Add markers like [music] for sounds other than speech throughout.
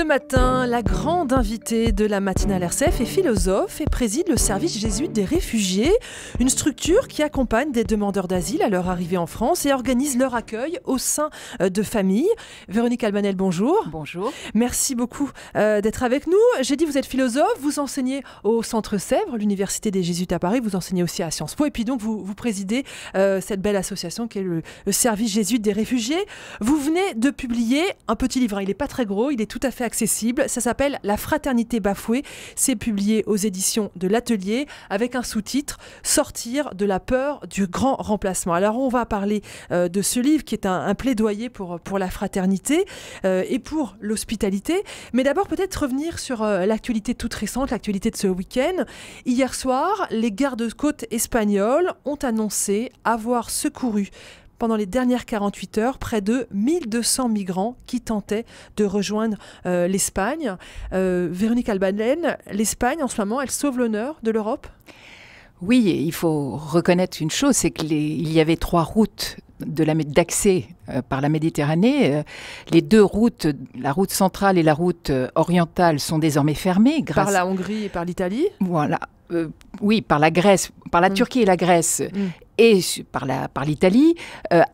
Ce matin, la grande invitée de la matinale RCF est philosophe et préside le service jésuite des réfugiés, une structure qui accompagne des demandeurs d'asile à leur arrivée en France et organise leur accueil au sein euh, de familles. Véronique Albanel, bonjour. Bonjour. Merci beaucoup euh, d'être avec nous. J'ai dit, vous êtes philosophe, vous enseignez au Centre Sèvres, l'Université des Jésuites à Paris, vous enseignez aussi à Sciences Po et puis donc vous, vous présidez euh, cette belle association qui est le, service jésuite des réfugiés. Vous venez de publier un petit livre, hein. il n'est pas très gros, il est tout à fait accessible. Ça s'appelle La fraternité bafouée. C'est publié aux éditions de l'Atelier avec un sous-titre Sortir de la peur du grand remplacement. Alors on va parler euh, de ce livre qui est un, plaidoyer pour, pour la fraternité euh, et pour l'hospitalité. Mais d'abord peut-être revenir sur euh, l'actualité toute récente, l'actualité de ce week-end. Hier soir, les gardes-côtes espagnols ont annoncé avoir secouru pendant les dernières 48 heures, près de 1200 migrants qui tentaient de rejoindre euh, l'Espagne. Euh, Véronique Albanen, l'Espagne, en ce moment, elle sauve l'honneur de l'Europe oui, il faut reconnaître une chose, c'est qu'il y avait trois routes d'accès euh, par la Méditerranée. Euh, les deux routes, la route centrale et la route orientale, sont désormais fermées. Grâce... Par la Hongrie et par l'Italie Voilà. oui, par la Grèce, par la mmh. Turquie et la Grèce. Mmh et par l'Italie, par euh, l'Italie,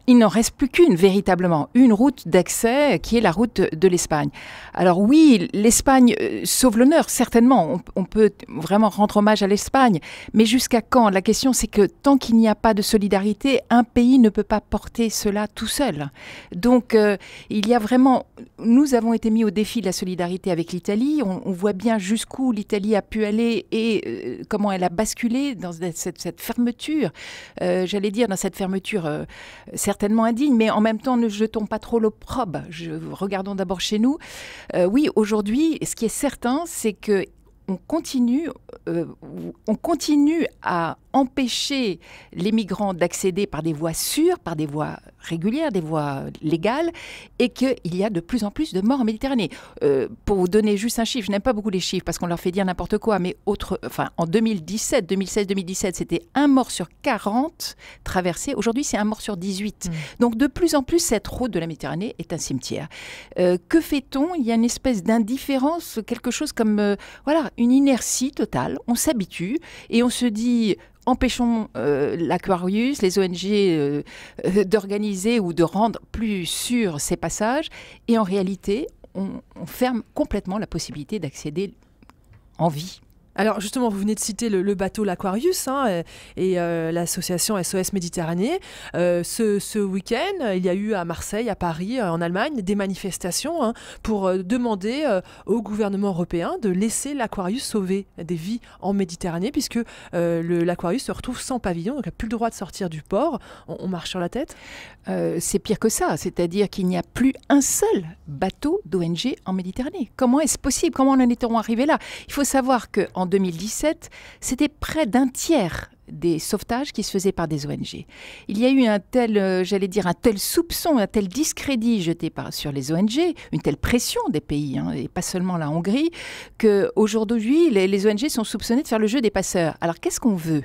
il n'en reste plus qu'une, véritablement, une route d'accès qui est la route de, l'Espagne. Alors oui, l'Espagne euh, sauve l'honneur, certainement, on, peut vraiment rendre hommage à l'Espagne, mais jusqu'à quand La question c'est que tant qu'il n'y a pas de solidarité, un pays ne peut pas porter cela tout seul. Donc euh, il y a vraiment, nous avons été mis au défi de la solidarité avec l'Italie, on, voit bien jusqu'où l'Italie a pu aller et comment elle a basculé dans cette, fermeture. Euh, j'allais dire, dans cette fermeture euh, certainement indigne, mais en même temps, ne jetons pas trop l'opprobre. Regardons d'abord chez nous. Euh, oui, aujourd'hui, ce qui est certain, c'est que on continue, on continue à empêcher les migrants d'accéder par des voies sûres, par des voies régulières, des voies légales, et qu'il y a de plus en plus de morts en Méditerranée. Euh, pour vous donner juste un chiffre, je n'aime pas beaucoup les chiffres parce qu'on leur fait dire n'importe quoi, mais enfin, en 2017, 2016-2017, c'était un mort sur 40 traversés. Aujourd'hui, c'est un mort sur 18. Mmh. Donc de plus en plus, cette route de la Méditerranée est un cimetière. Euh, que fait-on Il y a une espèce d'indifférence, quelque chose comme euh, voilà, une inertie totale. On s'habitue et on se dit empêchons euh, l'Aquarius, les ONG euh, euh, d'organiser ou de rendre plus sûrs ces passages. Et en réalité, on ferme complètement la possibilité d'accéder en vie alors justement, vous venez de citer le, bateau l'Aquarius hein, euh, et, euh, l'association SOS Méditerranée. Euh, ce, week-end, il y a eu à Marseille, à Paris, en Allemagne, des manifestations hein, pour demander au gouvernement européen de laisser l'Aquarius sauver des vies en Méditerranée, puisque l'Aquarius se retrouve sans pavillon, donc n'a plus le droit de sortir du port. On, on marche sur la tête. C'est pire que ça, c'est-à-dire qu'il n'y a plus un seul bateau d'ONG en Méditerranée. Comment est-ce possible Comment en est-on arrivé là Il faut savoir qu'en en 2017, c'était près d'un tiers des sauvetages qui se faisaient par des ONG. Il y a eu un tel, euh, j'allais dire, un tel soupçon, un tel discrédit jeté par, sur les ONG, une telle pression des pays, hein, et pas seulement la Hongrie, qu'aujourd'hui, les, les ONG sont soupçonnées de faire le jeu des passeurs. Alors qu'est-ce qu'on veut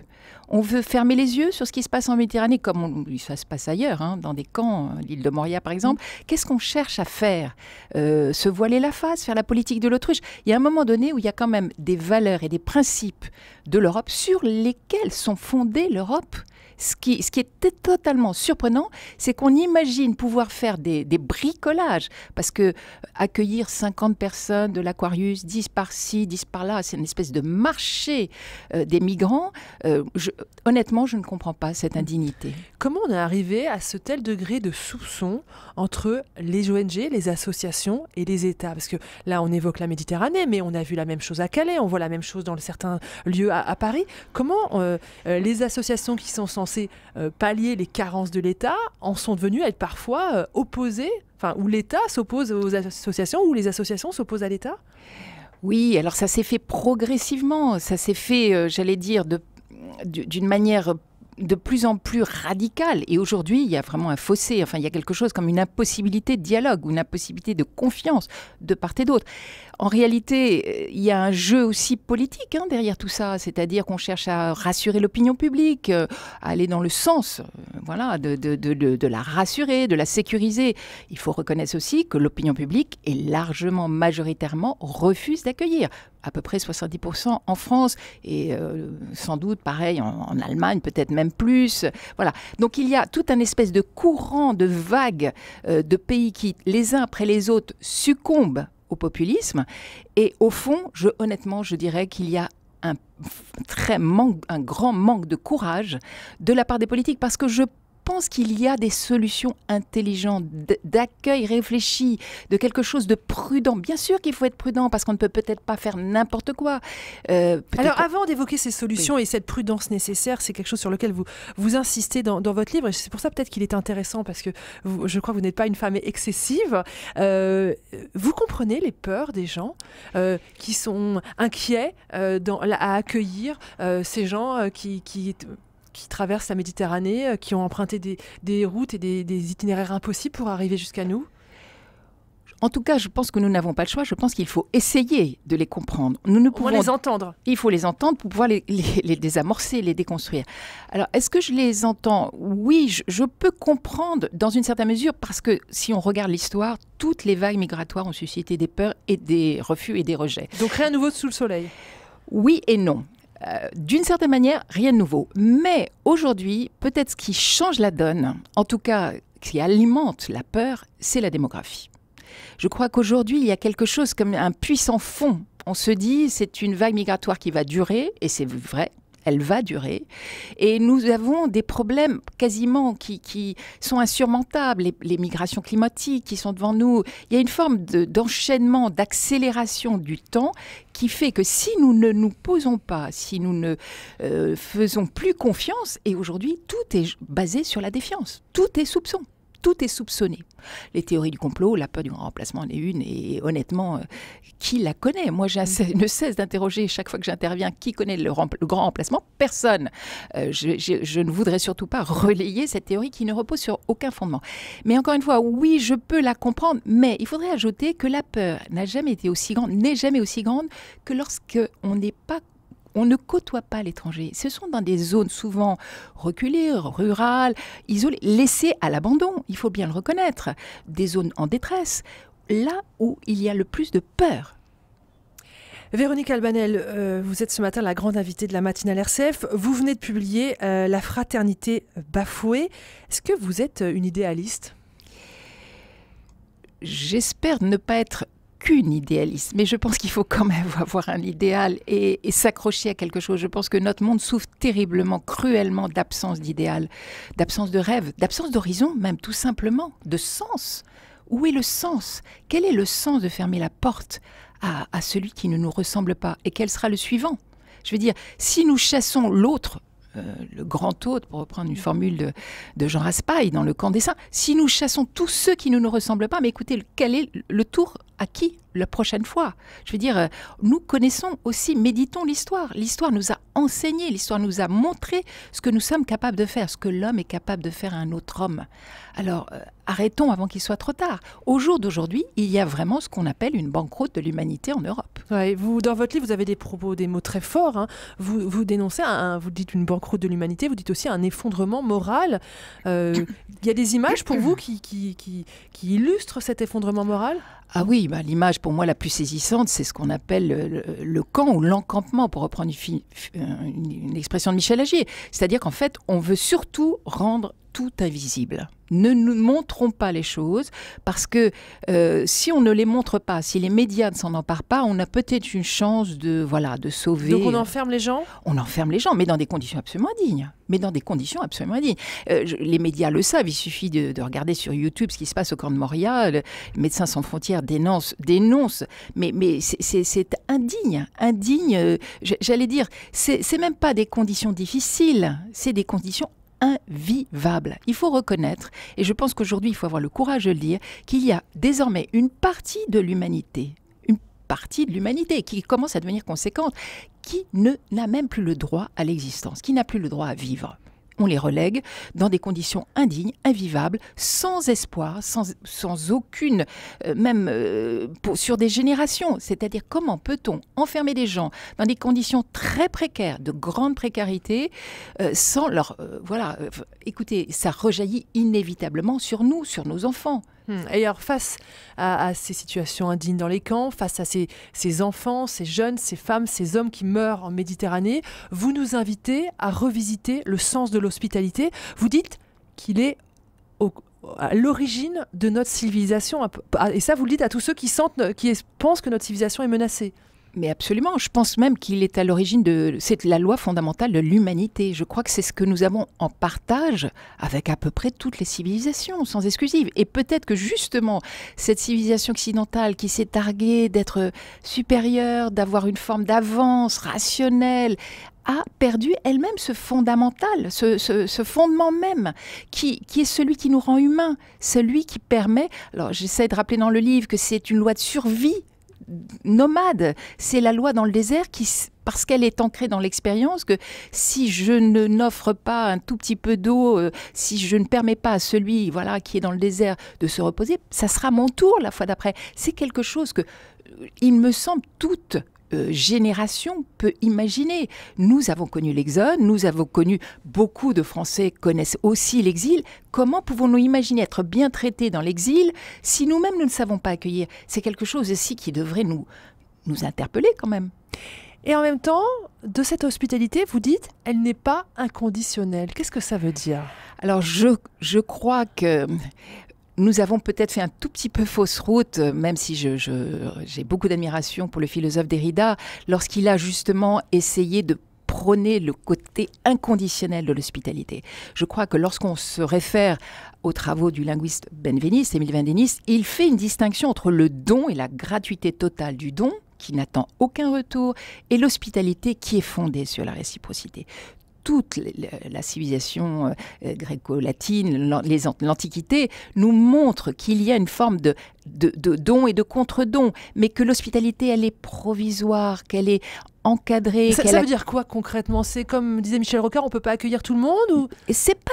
on veut fermer les yeux sur ce qui se passe en Méditerranée, comme ça se passe ailleurs, hein, dans des camps, euh, l'île de Moria par exemple. Mm. Qu'est-ce qu'on cherche à faire euh, Se voiler la face, faire la politique de l'autruche. Il y a un moment donné où il y a quand même des valeurs et des principes de l'Europe sur lesquels sont fondées l'Europe ce qui, ce était totalement surprenant, c'est qu'on imagine pouvoir faire des, bricolages, parce que euh, accueillir 50 personnes de l'Aquarius, 10 par-ci, 10 par-là, c'est une espèce de marché euh, des migrants. Euh, je, honnêtement, je ne comprends pas cette indignité. Comment on est arrivé à ce tel degré de soupçon entre les ONG, les associations et les États Parce que là, on évoque la Méditerranée, mais on a vu la même chose à Calais, on voit la même chose dans certains lieux à, Paris. Comment les associations qui sont censées censés euh, pallier les carences de l'État en sont devenus à être parfois euh, opposés, enfin, où l'État s'oppose aux associations, ou les associations s'opposent à l'État oui, alors ça s'est fait progressivement, ça s'est fait, euh, j'allais dire, d'une manière de plus en plus radicale. Et aujourd'hui, il y a vraiment un fossé, enfin, il y a quelque chose comme une impossibilité de dialogue, ou une impossibilité de confiance de part et d'autre. En réalité, euh, il y a un jeu aussi politique hein, derrière tout ça, c'est-à-dire qu'on cherche à rassurer l'opinion publique, euh, à aller dans le sens euh, voilà, de, de la rassurer, de la sécuriser. Il faut reconnaître aussi que l'opinion publique est largement, majoritairement, refuse d'accueillir à peu près 70% en France et euh, sans doute pareil en, Allemagne, peut-être même plus. Voilà. Donc il y a tout un espèce de courant, de vague euh, de pays qui, les uns après les autres, succombent au populisme. Et au fond, je, honnêtement, je dirais qu'il y a un, très manque, un grand manque de courage de la part des politiques parce que je pense qu'il y a des solutions intelligentes, d'accueil réfléchi, de quelque chose de prudent. Bien sûr qu'il faut être prudent parce qu'on ne peut peut-être pas faire n'importe quoi. Euh, Alors avant d'évoquer ces solutions et cette prudence nécessaire, c'est quelque chose sur lequel vous, vous insistez dans, votre livre et c'est pour ça peut-être qu'il est intéressant parce que je crois que vous n'êtes pas une femme excessive. Euh, vous comprenez les peurs des gens euh, qui sont inquiets à accueillir ces gens qui... qui qui traversent la Méditerranée, euh, qui ont emprunté des, routes et des, itinéraires impossibles pour arriver jusqu'à nous en tout cas, je pense que nous n'avons pas le choix. Je pense qu'il faut essayer de les comprendre. Nous ne pouvons les entendre. Il faut les entendre pour pouvoir les, les, les désamorcer, les déconstruire. Alors, est-ce que je les entends Oui, je, peux comprendre dans une certaine mesure parce que si on regarde l'histoire, toutes les vagues migratoires ont suscité des peurs et des refus et des rejets. Donc rien de nouveau sous le soleil. Oui et non. Euh, d'une certaine manière, rien de nouveau. Mais aujourd'hui, peut-être ce qui change la donne, en tout cas qui alimente la peur, c'est la démographie. Je crois qu'aujourd'hui, il y a quelque chose comme un puissant fond. On se dit, c'est une vague migratoire qui va durer, et c'est vrai elle va durer. Et nous avons des problèmes quasiment qui, sont insurmontables, les, migrations climatiques qui sont devant nous. Il y a une forme d'enchaînement, d'accélération du temps qui fait que si nous ne nous posons pas, si nous ne euh, faisons plus confiance, et aujourd'hui tout est basé sur la défiance, tout est soupçon tout est soupçonné. Les théories du complot, la peur du grand remplacement en est une, et honnêtement, euh, qui la connaît Moi, je mm. ne cesse d'interroger chaque fois que j'interviens qui connaît le, grand remplacement Personne. Euh, je, je, ne voudrais surtout pas relayer cette théorie qui ne repose sur aucun fondement. Mais encore une fois, oui, je peux la comprendre, mais il faudrait ajouter que la peur n'a jamais été aussi grande, n'est jamais aussi grande que lorsque on n'est pas on ne côtoie pas l'étranger. Ce sont dans des zones souvent reculées, rurales, isolées, laissées à l'abandon, il faut bien le reconnaître, des zones en détresse, là où il y a le plus de peur. Véronique Albanel, euh, vous êtes ce matin la grande invitée de la matinale RCF. Vous venez de publier euh, La fraternité bafouée. Est-ce que vous êtes une idéaliste J'espère ne pas être aucune idéaliste, mais je pense qu'il faut quand même [laughs] avoir un idéal et, s'accrocher à quelque chose. Je pense que notre monde souffre terriblement, cruellement d'absence d'idéal, d'absence de rêve, d'absence d'horizon, même tout simplement, de sens. Où est le sens Quel est le sens de fermer la porte à, celui qui ne nous ressemble pas Et quel sera le suivant Je veux dire, si nous chassons l'autre euh, le grand autre, pour reprendre une formule de, de Jean Raspail dans Le Camp des Saints, si nous chassons tous ceux qui ne nous ressemblent pas, mais écoutez, quel est le tour à qui la prochaine fois Je veux dire, euh, nous connaissons aussi, méditons l'histoire. L'histoire nous a enseigné, l'histoire nous a montré ce que nous sommes capables de faire, ce que l'homme est capable de faire à un autre homme. Alors, euh, arrêtons avant qu'il soit trop tard. Au jour d'aujourd'hui, il y a vraiment ce qu'on appelle une banqueroute de l'humanité en Europe. vous, dans votre livre, vous avez des propos, des mots très forts. Hein. Vous, vous, dénoncez, vous dites une banqueroute de l'humanité, vous dites aussi un effondrement moral. Euh, il y a des images pour vous qui illustrent cet effondrement moral ah oui, bah, l'image pour moi la plus saisissante, c'est ce qu'on appelle le, camp ou l'encampement, pour reprendre une, euh, une, expression de Michel Agier. C'est-à-dire qu'en fait, on veut surtout rendre tout invisible. Ne nous montrons pas les choses parce que euh, si on ne les montre pas, si les médias ne s'en emparent pas, on a peut-être une chance de voilà de sauver. Donc on enferme les gens. On enferme les gens, mais dans des conditions absolument indignes. Mais dans des conditions absolument indignes. Euh, les médias le savent. Il suffit de, regarder sur YouTube ce qui se passe au camp de Moria. Médecins sans frontières dénoncent, Mais mais c'est indigne, indigne. Euh, j'allais dire, c'est même pas des conditions difficiles. C'est des conditions invivable. Il faut reconnaître, et je pense qu'aujourd'hui il faut avoir le courage de le dire, qu'il y a désormais une partie de l'humanité, une partie de l'humanité qui commence à devenir conséquente, qui ne n'a même plus le droit à l'existence, qui n'a plus le droit à vivre on les relègue dans des conditions indignes, invivables, sans espoir, sans, aucune, euh, même euh, sur des générations. C'est-à-dire comment peut-on enfermer des gens dans des conditions très précaires, de grande précarité, euh, sans leur... voilà, écoutez, ça rejaillit inévitablement sur nous, sur nos enfants. Hmm. Et alors, face à, ces situations indignes dans les camps, face à ces, ces, enfants, ces jeunes, ces femmes, ces hommes qui meurent en Méditerranée, vous nous invitez à revisiter le sens de l'hospitalité. Vous dites qu'il est à l'origine de notre civilisation. Et ça, vous le dites à tous ceux qui, sentent, qui pensent que notre civilisation est menacée. Mais absolument, je pense même qu'il est à l'origine de c'est la loi fondamentale de l'humanité. Je crois que c'est ce que nous avons en partage avec à peu près toutes les civilisations, sans exclusive. Et peut-être que justement cette civilisation occidentale qui s'est targuée d'être supérieure, d'avoir une forme d'avance rationnelle, a perdu elle-même ce fondamental, ce, fondement même, qui, qui, est celui qui nous rend humains, celui qui permet, alors j'essaie de rappeler dans le livre que c'est une loi de survie nomade. C'est la loi dans le désert qui, parce qu'elle est ancrée dans l'expérience, que si je ne n'offre pas un tout petit peu d'eau, euh, si je ne permets pas à celui voilà qui est dans le désert de se reposer, ça sera mon tour la fois d'après. C'est quelque chose que, euh, il me semble, toutes euh, génération peut imaginer. Nous avons connu l'exode, nous avons connu beaucoup de Français connaissent aussi l'exil. Comment pouvons-nous imaginer être bien traités dans l'exil si nous-mêmes nous ne savons pas accueillir C'est quelque chose aussi qui devrait nous, nous interpeller quand même. Et en même temps, de cette hospitalité, vous dites, elle n'est pas inconditionnelle. Qu'est-ce que ça veut dire Alors, je, je crois que nous avons peut-être fait un tout petit peu fausse route, euh, même si j'ai beaucoup d'admiration pour le philosophe Derrida, lorsqu'il a justement essayé de prôner le côté inconditionnel de l'hospitalité. Je crois que lorsqu'on se réfère aux travaux du linguiste Benveniste, Émile Benveniste, il fait une distinction entre le don et la gratuité totale du don, qui n'attend aucun retour, et l'hospitalité qui est fondée sur la réciprocité toute la civilisation euh, euh, gréco-latine, l'Antiquité, nous montre qu'il y a une forme de, de, don et de contre-don, mais que l'hospitalité, elle est provisoire, qu'elle est encadrée. Ça, veut dire quoi concrètement C'est comme disait Michel Rocard, on ne peut pas accueillir tout le monde ou C'est pas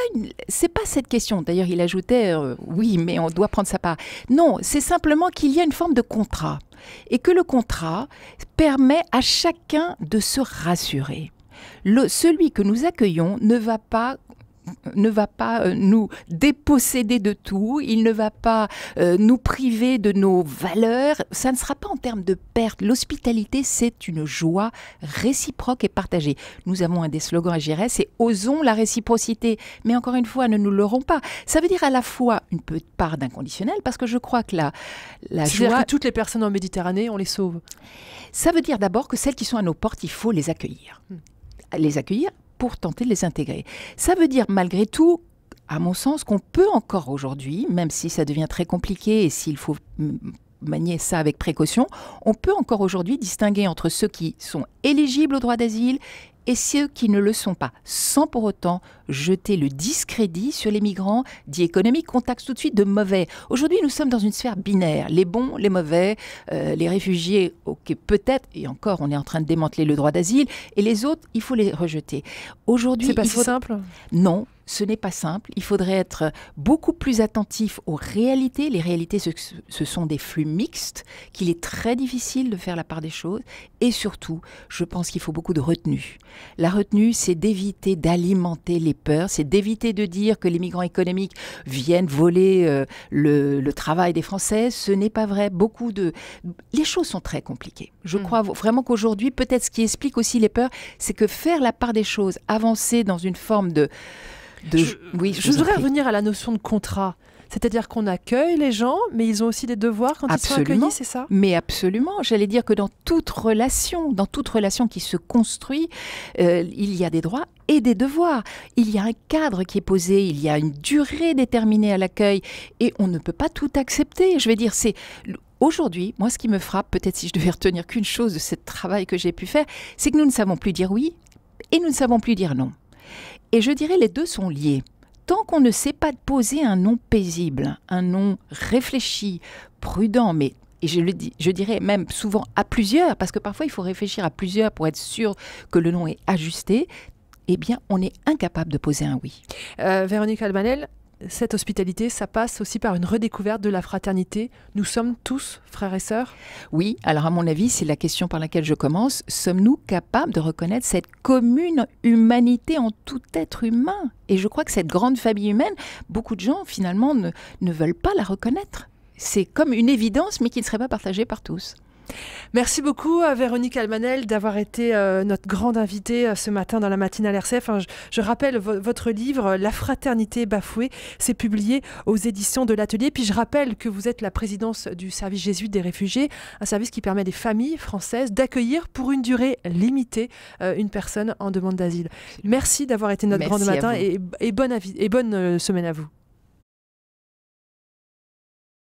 pas cette question. D'ailleurs, il ajoutait euh, oui, mais on doit prendre sa part. Non, c'est simplement qu'il y a une forme de contrat et que le contrat permet à chacun de se rassurer celui que nous accueillons ne va pas ne va pas euh, nous déposséder de tout, il ne va pas euh, nous priver de nos valeurs, ça ne sera pas en termes de perte. L'hospitalité, c'est une joie réciproque et partagée. Nous avons un des slogans à Gérès, c'est osons la réciprocité. Mais encore une fois, ne nous l'aurons pas. Ça veut dire à la fois une part d'inconditionnel, parce que je crois que la, la joie... Dire que toutes les personnes en Méditerranée, on les sauve. Ça veut dire d'abord que celles qui sont à nos portes, il faut les accueillir. Hmm les accueillir pour tenter de les intégrer. Ça veut dire malgré tout à mon sens, qu'on peut encore aujourd'hui, même si ça devient très compliqué et s'il faut manier ça avec précaution, on peut encore aujourd'hui distinguer entre ceux qui sont éligibles au droit d'asile et ceux qui ne le sont pas, sans pour autant jeter le discrédit sur les migrants dits économiques qu'on taxe tout de suite de mauvais. Aujourd'hui, nous sommes dans une sphère binaire, les bons, les mauvais, euh, les réfugiés, peut-être, et encore, on est en train de démanteler le droit d'asile, et les autres, il faut les rejeter. Aujourd'hui, c'est pas si simple. Non, ce n'est pas simple. Il faudrait être beaucoup plus attentif aux réalités. Les réalités, ce, ce sont des flux mixtes, qu'il est très difficile de faire la part des choses. Et surtout, je pense qu'il faut beaucoup de retenue. La retenue, c'est d'éviter d'alimenter les peur, c'est d'éviter de dire que les migrants économiques viennent voler euh, le, travail des Français. Ce n'est pas vrai. Beaucoup de les choses sont très compliquées. Je mm. crois vraiment qu'aujourd'hui, peut-être ce qui explique aussi les peurs, c'est que faire la part des choses, avancer dans une forme de de... oui, je voudrais revenir à la notion de contrat. C'est-à-dire qu'on accueille les gens, mais ils ont aussi des devoirs quand ils sont accueillis, c'est ça Mais absolument. J'allais dire que dans toute relation, dans toute relation qui se construit, euh, il y a des droits et des devoirs. Il y a un cadre qui est posé, il y a une durée déterminée à l'accueil, et on ne peut pas tout accepter. Je vais dire, c'est Aujourd'hui, moi, ce qui me frappe, peut-être si je devais retenir qu'une chose de ce travail que j'ai pu faire, c'est que nous ne savons plus dire oui et nous ne savons plus dire non. Et je dirais les deux sont liés tant qu'on ne sait pas poser un nom paisible, un nom réfléchi, prudent, mais et je le dis, je dirais même souvent à plusieurs, parce que parfois il faut réfléchir à plusieurs pour être sûr que le nom est ajusté. Eh bien, on est incapable de poser un oui. Euh, Véronique Albanel, cette hospitalité, ça passe aussi par une redécouverte de la fraternité. Nous sommes tous frères et sœurs Oui, alors à mon avis, c'est la question par laquelle je commence. Sommes-nous capables de reconnaître cette commune humanité en tout être humain Et je crois que cette grande famille humaine, beaucoup de gens finalement ne, ne veulent pas la reconnaître. C'est comme une évidence, mais qui ne serait pas partagée par tous. Merci beaucoup à Véronique Almanel d'avoir été euh, notre grande invitée euh, ce matin dans la matinale RCF. je, rappelle votre livre euh, La fraternité bafouée, c'est publié aux éditions de l'Atelier. Puis je rappelle que vous êtes la présidence du service Jésus des réfugiés, un service qui permet à des familles françaises d'accueillir pour une durée limitée une personne en demande d'asile. Merci d'avoir été notre grande matin et, et bonne semaine à vous.